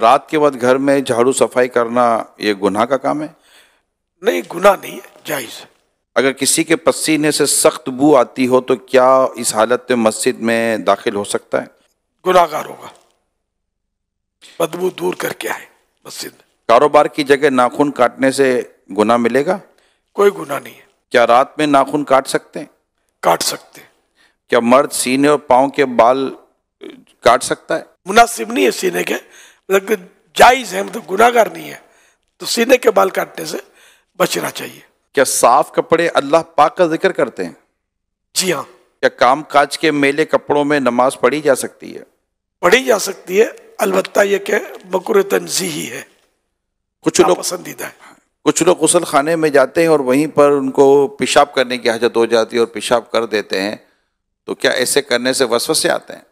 रात के बाद घर में झाड़ू सफाई करना ये गुनाह का काम है नहीं गुनाह नहीं है जायज़ अगर किसी के पसीने से सख्त बू आती हो तो क्या इस हालत में मस्जिद में दाखिल हो सकता है गुनाहगार होगा बदबू दूर करके आए मस्जिद में कारोबार की जगह नाखून काटने से गुनाह मिलेगा कोई गुनाह नहीं है क्या रात में नाखून काट सकते हैं काट सकते क्या मर्द सीने और पाँव के बाल काट सकता है मुनासिब नहीं है सीने के मतलब जायज है मतलब गुनागार नहीं है तो सीने के बाल काटने से बचना चाहिए क्या साफ कपड़े अल्लाह पाक का जिक्र करते हैं जी हाँ क्या काम काज के मेले कपड़ों में नमाज पढ़ी जा सकती है पढ़ी जा सकती है अलबत्ता यह मकुर मकर तनजीही है कुछ लोग पसंदीदा है कुछ लोग गसल खाने में जाते हैं और वहीं पर उनको पेशाब करने की हाजत हो जाती है और पेशाब कर देते हैं तो क्या ऐसे करने से वसवसे आते हैं